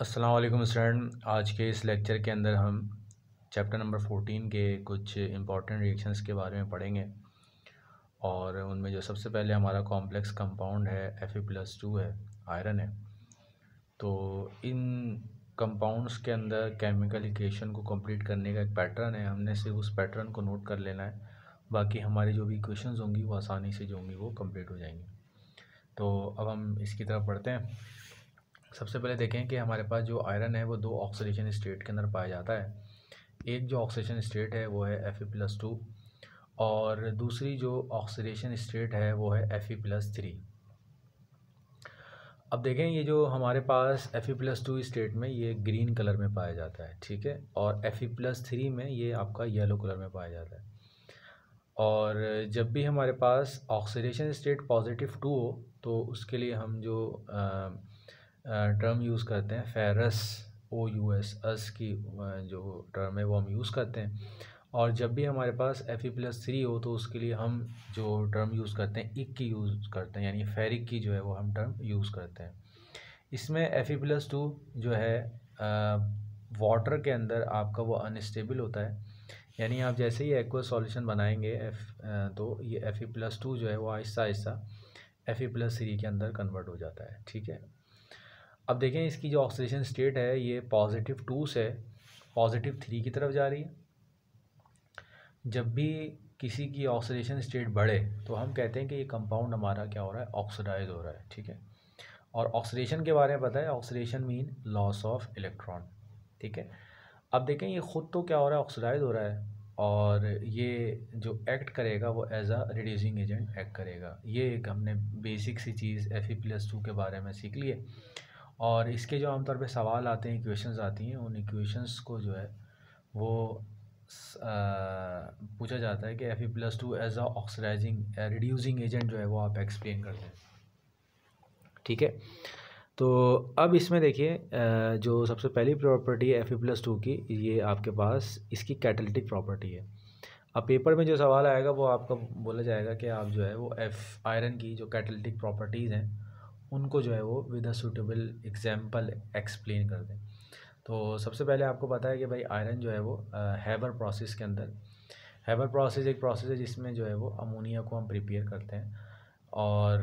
अस्सलाम स्टूडेंट आज के इस लेक्चर के अंदर हम चैप्टर नंबर फोर्टीन के कुछ इम्पॉर्टेंट रिएक्शंस के बारे में पढ़ेंगे और उनमें जो सबसे पहले हमारा कॉम्प्लेक्स कंपाउंड है एफ प्लस टू है आयरन है तो इन कंपाउंड्स के अंदर केमिकल इक्वेशन को कंप्लीट करने का एक पैटर्न है हमने सिर्फ उस पैटर्न को नोट कर लेना है बाकी हमारी जो भी इक्वेशन होंगी वो आसानी से जो होंगी वो कम्प्लीट हो जाएंगी तो अब हम इसकी तरफ पढ़ते हैं सबसे पहले देखें कि हमारे पास जो आयरन है वो दो ऑक्सीडेशन स्टेट के अंदर पाया जाता है एक जो ऑक्सीडेशन स्टेट है वो है एफ प्लस टू और दूसरी जो ऑक्सीडेशन स्टेट है वो है एफ प्लस थ्री अब देखें ये जो हमारे पास एफ प्लस टू स्टेट में ये ग्रीन कलर में पाया जाता है ठीक है और एफ प्लस थ्री में ये आपका येलो कलर में पाया जाता है और जब भी हमारे पास ऑक्सीडेशन स्टेट पॉजिटिव टू हो तो उसके लिए हम जो आ, टर्म यूज़ करते हैं ferrous O U S S की जो टर्म है वो हम यूज़ करते हैं और जब भी हमारे पास एफ ई प्लस थ्री हो तो उसके लिए हम जो टर्म यूज़ करते हैं इक की यूज़ करते हैं यानी फेरिक की जो है वो हम टर्म यूज़ करते हैं इसमें एफ ई प्लस टू जो है वाटर के अंदर आपका वो अनस्टेबल होता है यानी आप जैसे ही एक्व सॉल्यूशन बनाएंगे एफ तो ये एफ ई प्लस टू जो है वो आहिस्ता आहिस्ता एफ ई प्लस थ्री के अंदर कन्वर्ट हो जाता है ठीक है अब देखें इसकी जो ऑक्सीजन स्टेट है ये पॉजिटिव टू से पॉजिटिव थ्री की तरफ जा रही है जब भी किसी की ऑक्सीडेशन स्टेट बढ़े तो हम कहते हैं कि ये कंपाउंड हमारा क्या हो रहा है ऑक्सीडाइज हो रहा है ठीक है और ऑक्सीडेशन के बारे में पता है oxidation mean loss of electron ठीक है अब देखें ये ख़ुद तो क्या हो रहा है ऑक्सीडाइज हो रहा है और ये जो एक्ट करेगा वो as a reducing agent act करेगा ये एक हमने बेसिक सी चीज़ एफ ई प्लस टू के बारे में सीख ली है और इसके जो आमतौर पे सवाल आते हैं इक्वेशंस आती हैं उन इक्वेशंस को जो है वो पूछा जाता है कि F E plus two as a oxidizing reducing agent जो है वो आप एक्सप्लेन कर दें ठीक है तो अब इसमें देखिए जो सबसे पहली प्रॉपर्टी है एफ ई प्लस टू की ये आपके पास इसकी कैटलिटिक प्रॉपर्टी है अब पेपर में जो सवाल आएगा वो आपका बोला जाएगा कि आप जो है वो एफ़ आयरन की जो कैटलिटिक प्रॉपर्टीज़ हैं उनको जो है वो with a suitable example explain कर दें तो सबसे पहले आपको पता है कि भाई आयरन जो है वो हैबर प्रोसेस के अंदर हैबर प्रोसेस एक प्रोसेस है जिसमें जो है वो अमोनिया को हम प्रिपेयर करते हैं और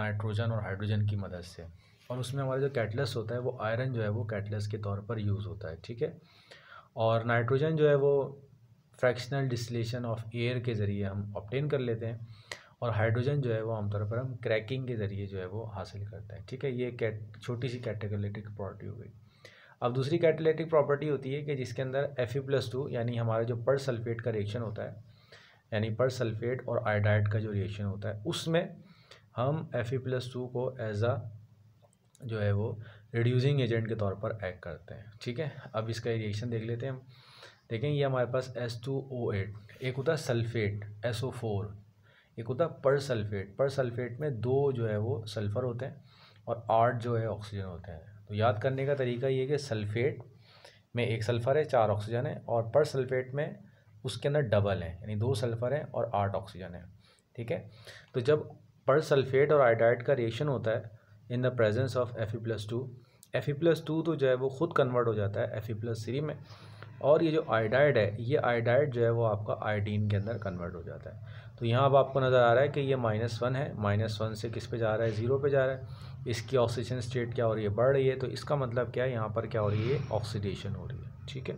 नाइट्रोजन और हाइड्रोजन की मदद से और उसमें हमारा जो कैटलस होता है वो आयरन जो है वो कैटलस के तौर पर यूज़ होता है ठीक है और नाइट्रोजन जो है वो फ्रैक्शनल डिस्लेशन ऑफ एयर के ज़रिए हम ऑप्टेन कर लेते हैं और हाइड्रोजन जो है वो आमतौर पर हम क्रैकिंग के ज़रिए जो है वो हासिल करते हैं ठीक है ये कैट छोटी सी कैटेगोलेटिक प्रॉपर्टी हो गई अब दूसरी कैटेलेटिक प्रॉपर्टी होती है कि जिसके अंदर एफ ई प्लस टू यानी हमारा जो पर सल्फेट का रिएक्शन होता है यानी पर सल्फेट और आयोडाइड का जो रिएक्शन होता है उसमें हम एफ ई प्लस टू को एज आ जो है वो रिड्यूसिंग एजेंट के तौर पर एक्ट करते हैं ठीक है अब इसका रिएक्शन देख लेते हैं हम देखें ये हमारे पास एस टू ओ एट एक होता है सल्फेट एस ओ फोर एक होता है पर सल्फेट पर सल्फेट में दो जो है वो सल्फ़र होते हैं और आठ जो है ऑक्सीजन होते हैं तो याद करने का तरीका ये कि सल्फेट में एक सल्फ़र है चार ऑक्सीजन है और पर सल्फेट में उसके अंदर डबल है यानी दो सल्फ़र हैं और आठ ऑक्सीजन है ठीक है तो जब पर सल्फेट और आइडाइट का रिएक्शन होता है in the presence of F E plus two F E plus two तो जो है वो खुद कन्वर्ट हो जाता है एफ ई प्लस थ्री में और ये जो आइडाइड है ये आइडाइड जो है वो आपका आइडीन के अंदर कन्वर्ट हो जाता है तो यहाँ अब आपको नज़र आ रहा है कि ये माइनस वन है माइनस वन से किस पे जा रहा है ज़ीरो पे जा रहा है इसकी ऑक्सीजन स्टेट क्या हो रही है बढ़ रही है तो इसका मतलब क्या है यहाँ पर क्या हो रही है ऑक्सीडेशन हो रही है ठीक है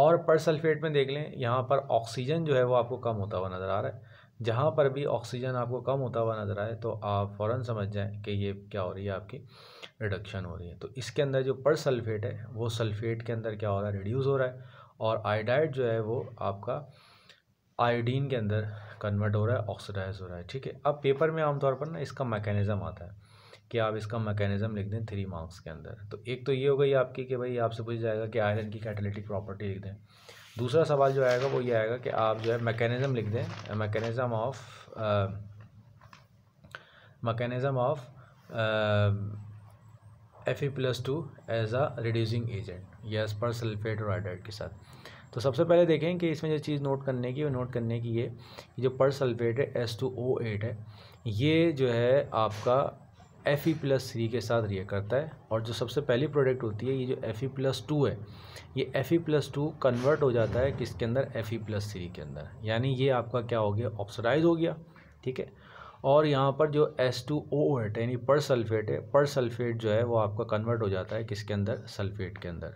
और पर सल्फेट में देख लें यहाँ पर ऑक्सीजन जो है वो आपको कम होता हुआ नज़र आ रहा है जहाँ पर भी ऑक्सीजन आपको कम होता हुआ नज़र आए तो आप फ़ौर समझ जाएँ कि ये क्या हो रही है आपकी रिडक्शन हो रही है तो इसके अंदर जो पर सल्फेट है वो सल्फेट के अंदर क्या हो रहा है रिड्यूज़ हो रहा है और आयोडाइड जो है वो आपका आयोडीन के अंदर कन्वर्ट हो रहा है ऑक्सीडाइज हो रहा है ठीक है अब पेपर में आमतौर पर ना इसका मैकेनिज़म आता है कि आप इसका मैकेनिज़म लिख दें थ्री मार्क्स के अंदर तो एक तो ये हो गई आपकी कि भाई आपसे पूछा जाएगा कि आयरन की कैटलिटिक प्रॉपर्टी लिख दें दूसरा सवाल जो आएगा वो ये आएगा कि आप जो है मैकेनिज़म लिख दें mechanism of mechanism of F E plus two as a reducing agent yes persulphate और आइडाइड के साथ तो सबसे पहले देखें कि इसमें जो चीज़ नोट करने की वो नोट करने की ये जो पर सल्फेट है एस टू ओ एट है ये जो है आपका एफ ई प्लस थ्री के साथ रिएक्ट करता है और जो सबसे पहली प्रोडक्ट होती है ये जो एफ ई प्लस टू है ये F E plus two convert हो जाता है किसके अंदर एफ ई प्लस थ्री के अंदर यानी ये आपका क्या हो गया ऑक्सीडाइज हो गया ठीक है और यहाँ पर जो एस टू ओ है यानी पर सल्फेट है पर सल्फेट जो है वो आपका कन्वर्ट हो जाता है किसके अंदर सल्फेट के अंदर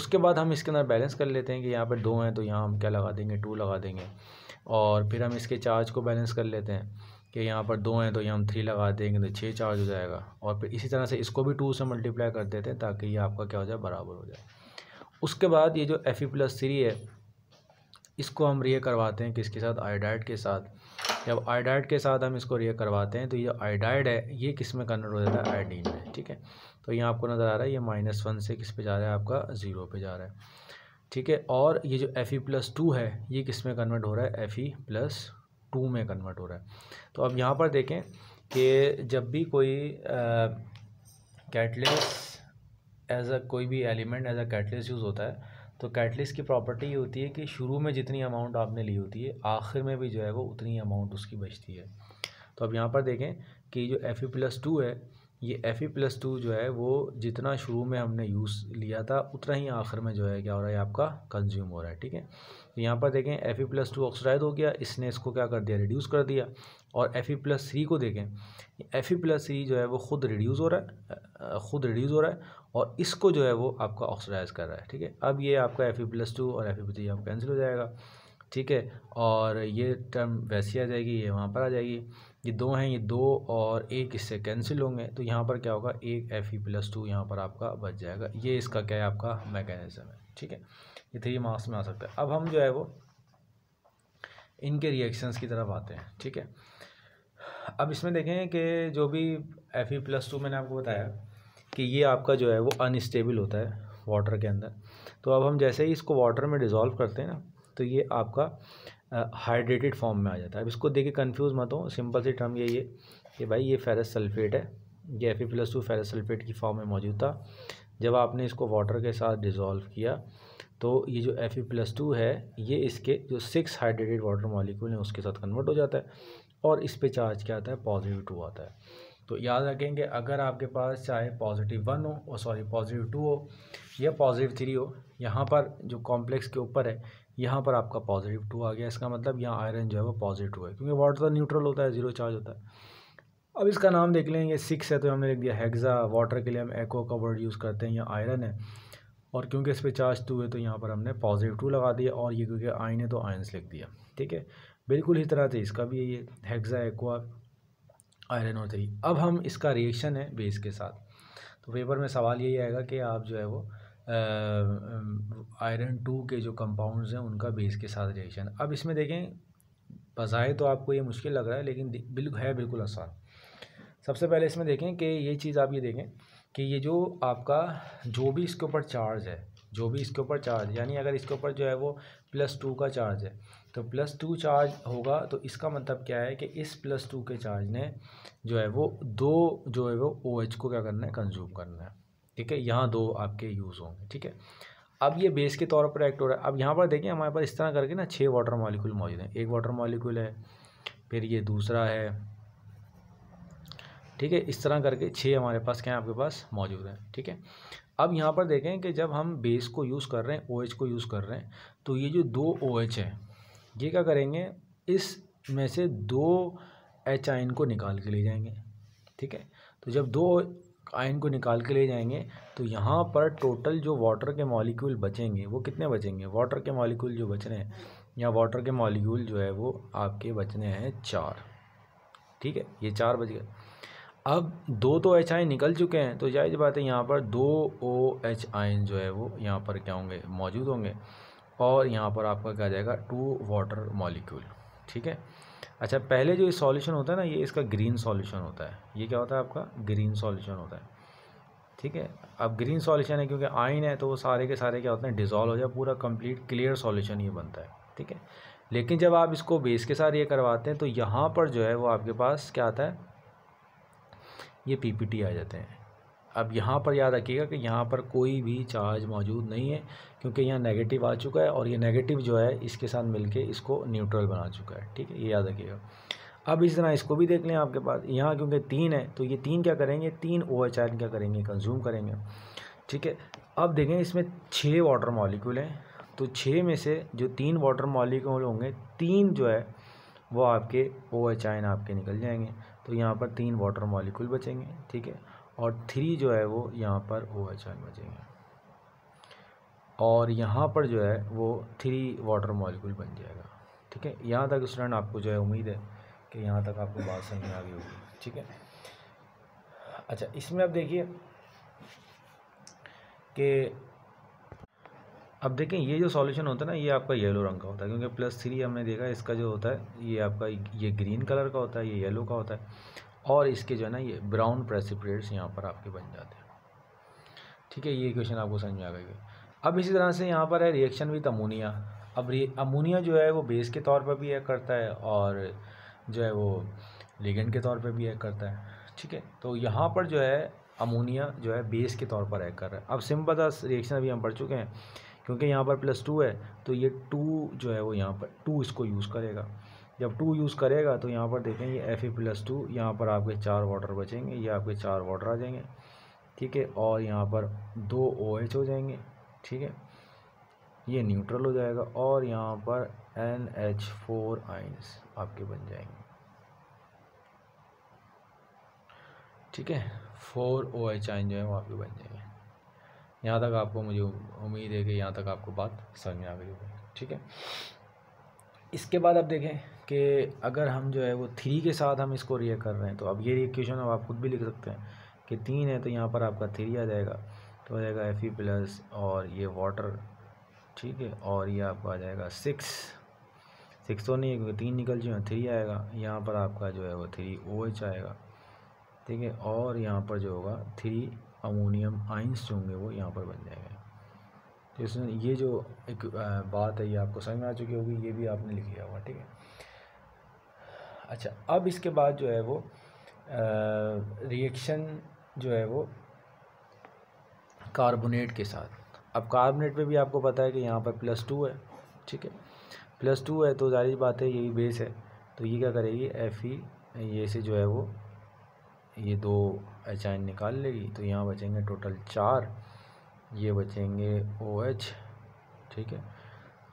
उसके बाद हम इसके अंदर बैलेंस तो कर लेते हैं कि यहाँ पर दो हैं तो यहाँ हम क्या लगा देंगे टू लगा देंगे और फिर हम इसके चार्ज को बैलेंस कर लेते हैं कि यहाँ पर दो हैं तो यहाँ हम थ्री लगा देंगे तो छः चार्ज हो जाएगा और फिर इसी तरह से इसको भी टू से मल्टीप्लाई कर देते हैं ताकि ये आपका क्या हो जाए बराबर हो जाए उसके बाद ये जो एफ ई प्लस थ्री है इसको हम रिए करवाते हैं किसके साथ आयोडाइड के साथ जब आयोडाइड के साथ हम इसको रिए करवाते हैं तो ये आयोडाइड है ये किस में कन्वर्ट हो जाता है आयोडीन में ठीक है तो यहाँ आपको नज़र आ रहा है ये माइनस वन से किस पे जा रहा है आपका ज़ीरो पे जा रहा है ठीक है और ये जो एफ़ ई प्लस टू है ये किस में कन्वर्ट हो रहा है एफ़ ई प्लस टू में कन्वर्ट हो रहा है तो अब यहाँ पर देखें कि जब भी कोई कैटलिस एज अ कोई भी element as a catalyst use होता है तो कैटलिस की प्रॉपर्टी ये होती है कि शुरू में जितनी अमाउंट आपने ली होती है आखिर में भी जो है वो उतनी अमाउंट उसकी बचती है तो अब यहाँ पर देखें कि जो एफ ई प्लस टू है ये एफ ई प्लस टू जो है वो जितना शुरू में हमने यूज़ लिया था उतना ही आखिर में जो है क्या हो रहा है आपका कंज्यूम हो रहा है ठीक है तो यहाँ पर देखें F E plus two oxidize हो गया इसने इसको क्या कर दिया रिड्यूस कर दिया और एफ ई प्लस थ्री को देखें एफ ई प्लस थ्री जो है वो खुद रिड्यूस हो रहा है खुद रिड्यूस हो रहा है और इसको जो है वो आपका ऑक्सीडाइज कर रहा है ठीक है अब ये आपका एफ ई प्लस टू और एफ ई थ्री आप कैंसिल हो जाएगा ठीक है और ये टर्म वैसी आ जाएगी ये वहाँ पर आ जाएगी ये दो हैं ये दो और एक इससे कैंसिल होंगे तो यहाँ पर क्या होगा एक एफ ई प्लस टू यहाँ पर आपका बच जाएगा ये इसका क्या है आपका मैकेनिज़्म है ठीक है ये थ्री मार्क्स में आ सकता है अब हम जो है वो इनके रिएक्शंस की तरफ आते हैं ठीक है अब इसमें देखें कि जो भी एफ ई प्लस टू मैंने आपको बताया कि ये आपका जो है वो अनस्टेबल होता है वाटर के अंदर तो अब हम जैसे ही इसको वाटर में डिज़ोल्व करते हैं ना तो ये आपका हाइड्रेटेड फॉर्म में आ जाता है अब इसको देखिए कन्फ्यूज़ मत हो सिंपल सी टर्म यही है कि भाई ये फेरस सल्फेट है ये F plus two ferrous sulphate की फॉर्म में मौजूद था जब आपने इसको वाटर के साथ डिज़ोल्व किया तो ये जो एफ प्लस टू है ये इसके जो सिक्स हाइड्रेटेड वाटर मॉलिक्यूल है उसके साथ कन्वर्ट हो जाता है और इस पर चार्ज क्या आता है पॉजिटिव टू आता है तो याद रखेंगे अगर आपके पास चाहे पॉजिटिव वन हो और सॉरी पॉजिटिव टू हो या पॉजिटिव थ्री हो यहाँ पर जो कॉम्प्लेक्स के ऊपर है यहाँ पर आपका पॉजिटिव टू आ गया इसका मतलब यहाँ आयरन जो है वो पॉजिटिव टू है क्योंकि वाटर न्यूट्रल तो होता है जीरो चार्ज होता है अब इसका नाम देख लें ये सिक्स है तो हमने लिख दिया हैगजा वाटर के लिए हम एको का वर्ड यूज़ करते हैं यहाँ आयरन है और क्योंकि इस पर चार्ज टू है तो यहाँ पर हमने पॉजिटिव टू लगा दिया और ये क्योंकि आयन है तो आयन्स लिख दिया ठीक है बिल्कुल ही तरह से इसका भी ये हैगजा एक्वा आयरन और थ्री अब हम इसका रिएक्शन है बेस के साथ तो पेपर में सवाल यही आएगा कि आप जो है वो आयरन टू के जो कंपाउंड्स हैं उनका बेस के साथ रिएक्शन अब इसमें देखें बजाय तो आपको ये मुश्किल लग रहा है लेकिन बिल्कुल है बिल्कुल आसान सबसे पहले इसमें देखें कि ये चीज़ आप ये देखें कि ये जो आपका जो भी इसके ऊपर चार्ज है जो भी इसके ऊपर चार्ज यानी अगर इसके ऊपर जो है वो प्लस टू का चार्ज है तो प्लस टू चार्ज होगा तो इसका मतलब क्या है कि इस प्लस टू के चार्ज ने जो है वो दो जो है वो ओ OH को क्या करना है कंज्यूम करना है ठीक है यहाँ दो आपके यूज़ होंगे ठीक है अब ये बेस के तौर पर एक्ट हो रहा है अब यहाँ पर देखिए हमारे पास इस तरह करके ना छः वाटर मॉलिक्यूल मौजूद हैं एक वाटर मॉलिक्यूल है फिर ये दूसरा है ठीक है इस तरह करके छः हमारे पास क्या है आपके पास मौजूद हैं ठीक है अब यहाँ पर देखें कि जब हम बेस को यूज़ कर रहे हैं ओ OH को यूज़ कर रहे हैं तो ये जो दो ओ OH है ये क्या करेंगे इस में से दो एच आइन को निकाल के ले जाएंगे ठीक है तो जब दो आयन को निकाल के ले जाएंगे तो यहाँ पर टोटल जो वाटर के मॉलिक्यूल बचेंगे वो कितने बचेंगे वाटर के मॉलिक्यूल जो बच रहे हैं या वाटर के मॉलिक्यूल जो है वो आपके बचने हैं चार ठीक है ये चार बच गए अब दो तो एच आयन निकल चुके हैं तो जाहिर बात है यहाँ पर दो ओ एच आयन जो है वो यहाँ पर क्या होंगे मौजूद होंगे और यहाँ पर आपका क्या जाएगा टू वाटर मॉलिक्यूल ठीक है अच्छा पहले जो ये सॉल्यूशन होता है ना ये इसका ग्रीन सॉल्यूशन होता है ये क्या होता है आपका ग्रीन सॉल्यूशन होता है ठीक है अब ग्रीन सॉल्यूशन है क्योंकि आइन है तो वो सारे के सारे क्या होते हैं डिज़ोल्व हो जाए पूरा कंप्लीट क्लियर सॉल्यूशन ये बनता है ठीक है लेकिन जब आप इसको बेस के साथ ये करवाते हैं तो यहाँ पर जो है वो आपके पास क्या आता है ये पी आ जाते हैं अब यहाँ पर याद रखिएगा कि यहाँ पर कोई भी चार्ज मौजूद नहीं है क्योंकि यहाँ नेगेटिव आ चुका है और ये नेगेटिव जो है इसके साथ मिलके इसको न्यूट्रल बना चुका है ठीक है ये याद रखिएगा अब इस तरह इसको भी देख लें आपके पास यहाँ क्योंकि तीन है तो ये तीन क्या करेंगे तीन ओ एच आर क्या करेंगे कंज्यूम करेंगे ठीक है अब देखें इसमें छः वाटर मॉलिक्यूल हैं तो छः में से जो तीन वाटर मॉलिक्यूल होंगे तीन जो है वो आपके ओ एच आयन आपके निकल जाएंगे तो यहाँ पर तीन वाटर मॉलिक्यूल बचेंगे ठीक है और थ्री जो है वो यहाँ पर ओ एच आर बचेंगे और यहाँ पर जो है वो थ्री वाटर मॉलिक्यूल बन जाएगा ठीक है यहाँ तक स्टूडेंट आपको जो है उम्मीद है कि यहाँ तक आपको बात समझ में आ गई होगी ठीक है अच्छा इसमें आप देखिए कि अब देखें ये जो सॉल्यूशन होता है ना ये आपका येलो रंग का होता है क्योंकि प्लस थ्री हमने देखा इसका जो होता है ये आपका ये ग्रीन कलर का होता है ये येलो का होता है और इसके जो है ना ये ब्राउन प्रेसिपरेट्स यहाँ पर आपके बन जाते हैं ठीक है ये क्वेश्चन आपको समझ में आ गई अब इसी तरह से यहाँ पर है रिएक्शन विथ अमोनिया अब अमोनिया जो है वो बेस के तौर पर भी एक करता है और जो है वो लिगेंड के तौर पर भी एक करता है ठीक है तो यहाँ पर जो है अमोनिया जो है बेस के तौर पर एक कर रहा है अब सिंपल सा रिएक्शन अभी हम पढ़ चुके हैं क्योंकि यहाँ पर प्लस टू है तो ये टू जो है वो यहाँ पर टू इसको यूज़ करेगा जब टू यूज़ करेगा तो यहाँ पर देखें ये एफ ए प्लस टू यहाँ पर आपके चार वाटर बचेंगे ये आपके चार वाटर आ जाएंगे ठीक है और यहाँ पर दो ओ OH एच हो जाएंगे ठीक है ये न्यूट्रल हो जाएगा और यहाँ पर एन एच फोर आइंस आपके बन जाएंगे ठीक है फोर ओ एच आइन जो है वो आपके बन जाएंगे यहाँ तक आपको मुझे उम्मीद है कि यहाँ तक आपको बात समझ में आ गई होगी ठीक है इसके बाद आप देखें कि अगर हम जो है वो थ्री के साथ हम इसको रिएक्ट कर रहे हैं तो अब ये रिएक्शन अब आप खुद भी लिख सकते हैं कि तीन है तो यहाँ पर आपका थ्री आ जाएगा तो आ जाएगा एफ ई प्लस और ये वाटर ठीक है और ये आपका आ जाएगा सिक्स सिक्स तो नहीं है क्योंकि तीन निकल चुके हैं थ्री आएगा यहाँ पर आपका जो है वो थ्री ओ एच आएगा ठीक है और यहाँ पर जो होगा थ्री अमोनियम आइंस जो होंगे वो यहाँ पर बन जाएंगे तो इसमें ये जो एक बात है ये आपको समझ में आ चुकी होगी ये भी आपने लिख लिया होगा ठीक है अच्छा अब इसके बाद जो है वो रिएक्शन जो है वो कार्बोनेट के साथ अब कार्बोनेट पे भी आपको पता है कि यहाँ पर प्लस टू है ठीक है प्लस टू है तो जाहिर बात है यही बेस है तो ये क्या करेगी एफ ई ये से जो है वो ये दो एच आइन निकाल लेगी तो यहाँ बचेंगे टोटल चार ये बचेंगे ओ OH, एच ठीक है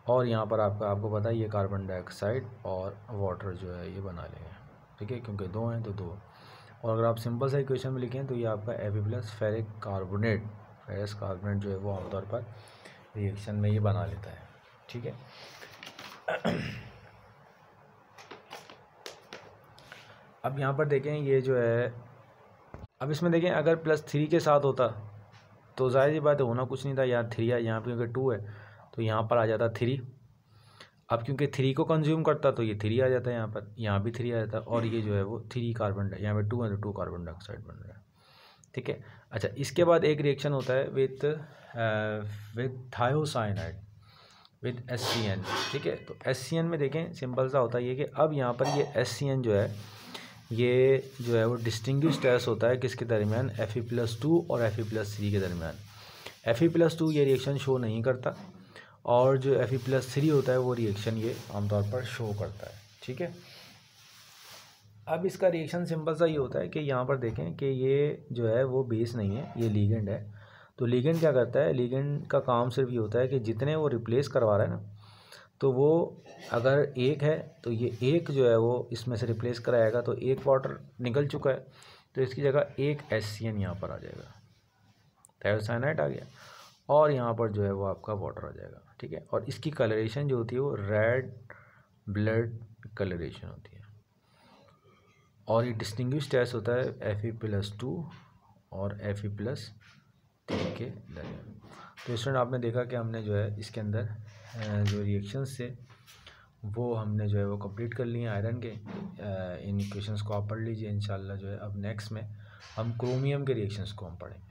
और यहाँ पर आपका आपको पता है ये कार्बन डाइऑक्साइड और वाटर जो है ये बना लेंगे ठीक है क्योंकि दो हैं तो दो और अगर आप सिंपल सा इक्वेशन में लिखें तो ये आपका B plus ferric carbonate ferrous carbonate जो है वो आमतौर पर रिएक्शन में ये बना लेता है ठीक है अब यहाँ पर देखें ये जो है अब इसमें देखें अगर प्लस थ्री के साथ होता तो जाहिर सी बात है होना कुछ नहीं था यहाँ थ्री है यहाँ पर क्योंकि टू है तो यहाँ पर आ जाता थ्री अब क्योंकि थ्री को कंज्यूम करता तो ये थ्री आ जाता है यहाँ पर यहाँ भी थ्री आ जाता है और ये जो है वो थ्री कार्बन डाइ यहाँ पर टू है टू कार्बन डाइऑक्साइड बन रहा है ठीक है अच्छा इसके बाद एक रिएक्शन होता है with with thiocyanide with S C N ठीक है तो एस सी एन में देखें सिंपल सा होता है ये कि अब यहाँ पर ये एस सी एन जो है ये जो है वो डिस्टिंग टेस्ट होता है किसके दरमियान एफ ई प्लस टू और एफ ई प्लस थ्री के दरमियान एफ ई प्लस टू ये रिएक्शन शो नहीं करता और जो एफ ई प्लस थ्री होता है वो रिएक्शन ये आमतौर पर शो करता है ठीक है अब इसका रिएक्शन सिंपल सा ये होता है कि यहाँ पर देखें कि ये जो है वो बेस नहीं है ये लीगेंड है तो लीगेंड क्या करता है लीगेंड का काम सिर्फ ये होता है कि जितने वो रिप्लेस करवा रहा है ना तो वो अगर एक है तो ये एक जो है वो इसमें से रिप्लेस कराएगा तो एक वाटर निकल चुका है तो इसकी जगह एक एस सी एन यहाँ पर आ जाएगा थायरोसाइनाइट आ गया और यहाँ पर जो है वो आपका वाटर आ जाएगा ठीक है और इसकी कलरेशन जो होती है वो रेड ब्लड कलरेशन होती है और ये डिस्टिंग टेस्ट होता है एफ ई प्लस टू और एफ ई प्लस थ्री के दरमियान तो स्टूडेंट आपने देखा कि हमने जो है इसके अंदर जो रिएक्शन से वो हमने जो है वो कंप्लीट कर लिए आयरन के इन क्वेश्चंस को आप पढ़ लीजिए इन जो है अब नेक्स्ट में हम क्रोमियम के रिएक्शंस को हम पढ़ेंगे